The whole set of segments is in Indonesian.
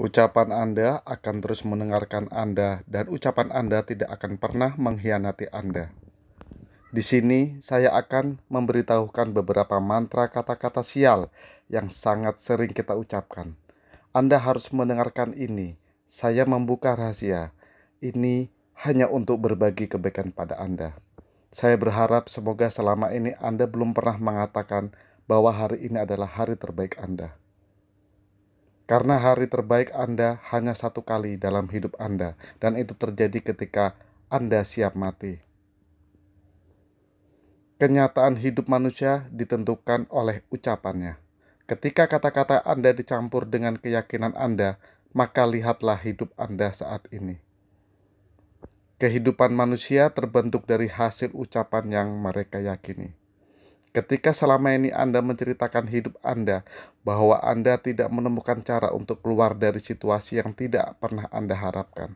Ucapan Anda akan terus mendengarkan Anda, dan ucapan Anda tidak akan pernah mengkhianati Anda. Di sini, saya akan memberitahukan beberapa mantra kata-kata sial yang sangat sering kita ucapkan. Anda harus mendengarkan ini. Saya membuka rahasia. Ini hanya untuk berbagi kebaikan pada Anda. Saya berharap semoga selama ini Anda belum pernah mengatakan bahwa hari ini adalah hari terbaik Anda. Karena hari terbaik Anda hanya satu kali dalam hidup Anda, dan itu terjadi ketika Anda siap mati. Kenyataan hidup manusia ditentukan oleh ucapannya. Ketika kata-kata Anda dicampur dengan keyakinan Anda, maka lihatlah hidup Anda saat ini. Kehidupan manusia terbentuk dari hasil ucapan yang mereka yakini. Ketika selama ini Anda menceritakan hidup Anda bahwa Anda tidak menemukan cara untuk keluar dari situasi yang tidak pernah Anda harapkan,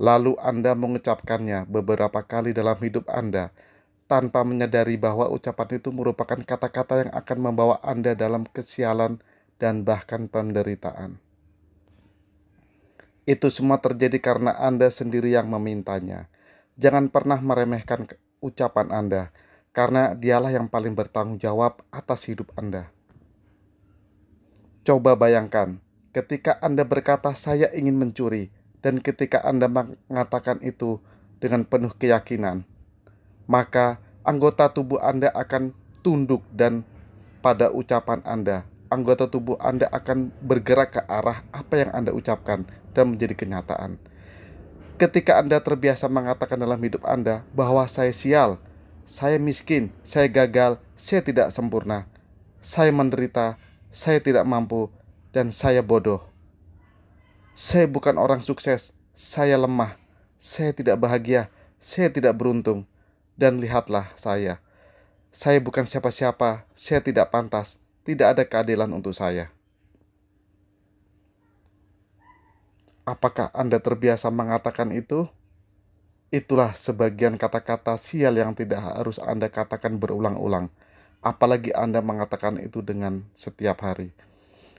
lalu Anda mengucapkannya beberapa kali dalam hidup Anda tanpa menyadari bahwa ucapan itu merupakan kata-kata yang akan membawa Anda dalam kesialan dan bahkan penderitaan. Itu semua terjadi karena Anda sendiri yang memintanya. Jangan pernah meremehkan ucapan Anda karena dialah yang paling bertanggung jawab atas hidup Anda. Coba bayangkan, ketika Anda berkata saya ingin mencuri dan ketika Anda mengatakan itu dengan penuh keyakinan, maka anggota tubuh Anda akan tunduk dan pada ucapan Anda, anggota tubuh Anda akan bergerak ke arah apa yang Anda ucapkan dan menjadi kenyataan. Ketika Anda terbiasa mengatakan dalam hidup Anda bahwa saya sial, saya miskin, saya gagal, saya tidak sempurna, saya menderita, saya tidak mampu, dan saya bodoh. Saya bukan orang sukses, saya lemah, saya tidak bahagia, saya tidak beruntung, dan lihatlah saya. Saya bukan siapa-siapa, saya tidak pantas, tidak ada keadilan untuk saya. Apakah Anda terbiasa mengatakan itu? Itulah sebagian kata-kata sial yang tidak harus Anda katakan berulang-ulang, apalagi Anda mengatakan itu dengan setiap hari.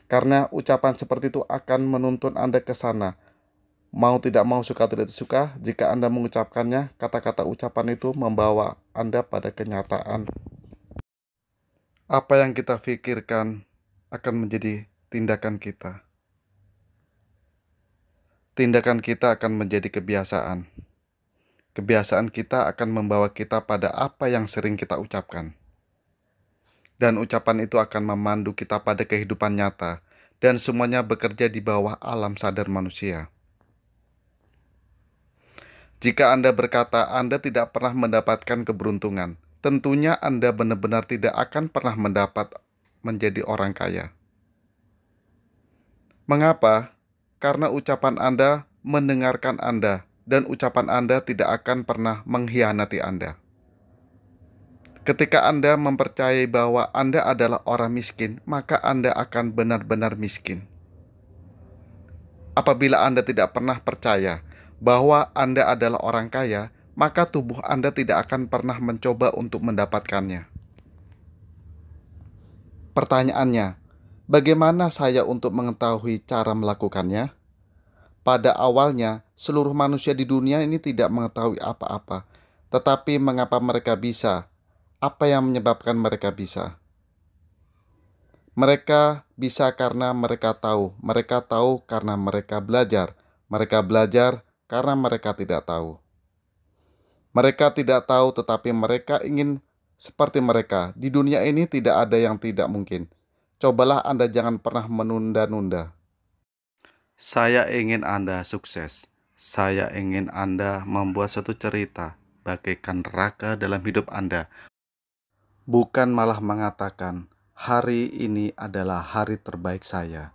Karena ucapan seperti itu akan menuntun Anda ke sana. Mau tidak mau, suka tidak suka, jika Anda mengucapkannya, kata-kata ucapan itu membawa Anda pada kenyataan. Apa yang kita pikirkan akan menjadi tindakan kita. Tindakan kita akan menjadi kebiasaan. Kebiasaan kita akan membawa kita pada apa yang sering kita ucapkan. Dan ucapan itu akan memandu kita pada kehidupan nyata, dan semuanya bekerja di bawah alam sadar manusia. Jika Anda berkata Anda tidak pernah mendapatkan keberuntungan, tentunya Anda benar-benar tidak akan pernah mendapat menjadi orang kaya. Mengapa? Karena ucapan Anda mendengarkan Anda dan ucapan Anda tidak akan pernah mengkhianati Anda. Ketika Anda mempercayai bahwa Anda adalah orang miskin, maka Anda akan benar-benar miskin. Apabila Anda tidak pernah percaya bahwa Anda adalah orang kaya, maka tubuh Anda tidak akan pernah mencoba untuk mendapatkannya. Pertanyaannya, bagaimana saya untuk mengetahui cara melakukannya? Pada awalnya, seluruh manusia di dunia ini tidak mengetahui apa-apa. Tetapi mengapa mereka bisa? Apa yang menyebabkan mereka bisa? Mereka bisa karena mereka tahu. Mereka tahu karena mereka belajar. Mereka belajar karena mereka tidak tahu. Mereka tidak tahu, tetapi mereka ingin seperti mereka. Di dunia ini tidak ada yang tidak mungkin. Cobalah Anda jangan pernah menunda-nunda. Saya ingin Anda sukses. Saya ingin Anda membuat suatu cerita bagaikan raka dalam hidup Anda. Bukan malah mengatakan, hari ini adalah hari terbaik saya.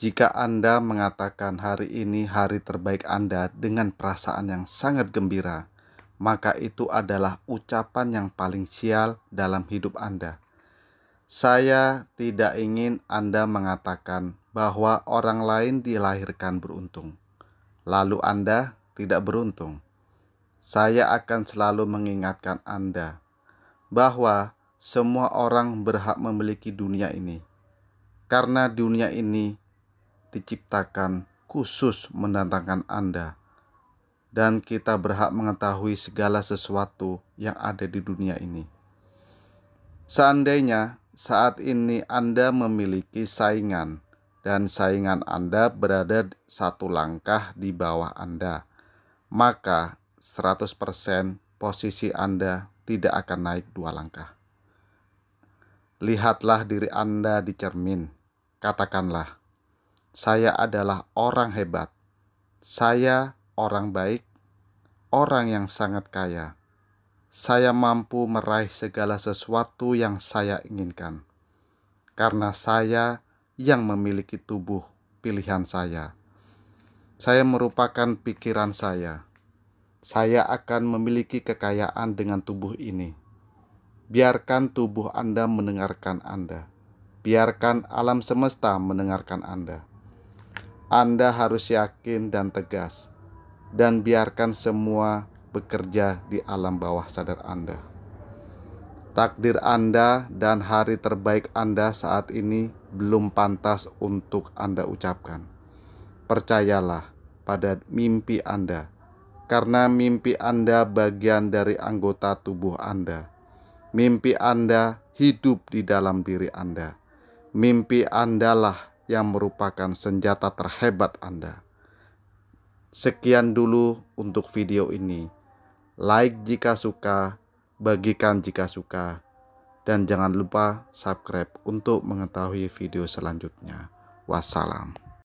Jika Anda mengatakan hari ini hari terbaik Anda dengan perasaan yang sangat gembira, maka itu adalah ucapan yang paling sial dalam hidup Anda. Saya tidak ingin Anda mengatakan bahwa orang lain dilahirkan beruntung, lalu Anda tidak beruntung. Saya akan selalu mengingatkan Anda bahwa semua orang berhak memiliki dunia ini, karena dunia ini diciptakan khusus mendatangkan Anda, dan kita berhak mengetahui segala sesuatu yang ada di dunia ini. Seandainya saat ini Anda memiliki saingan dan saingan Anda berada satu langkah di bawah Anda, maka 100% posisi Anda tidak akan naik dua langkah. Lihatlah diri Anda di cermin. Katakanlah, saya adalah orang hebat. Saya orang baik, orang yang sangat kaya. Saya mampu meraih segala sesuatu yang saya inginkan. Karena saya yang memiliki tubuh pilihan saya. Saya merupakan pikiran saya. Saya akan memiliki kekayaan dengan tubuh ini. Biarkan tubuh Anda mendengarkan Anda. Biarkan alam semesta mendengarkan Anda. Anda harus yakin dan tegas, dan biarkan semua bekerja di alam bawah sadar Anda. Takdir Anda dan hari terbaik Anda saat ini belum pantas untuk Anda ucapkan. Percayalah pada mimpi Anda, karena mimpi Anda bagian dari anggota tubuh Anda. Mimpi Anda hidup di dalam diri Anda. Mimpi Andalah yang merupakan senjata terhebat Anda. Sekian dulu untuk video ini. Like jika suka, bagikan jika suka dan jangan lupa subscribe untuk mengetahui video selanjutnya. Wassalam.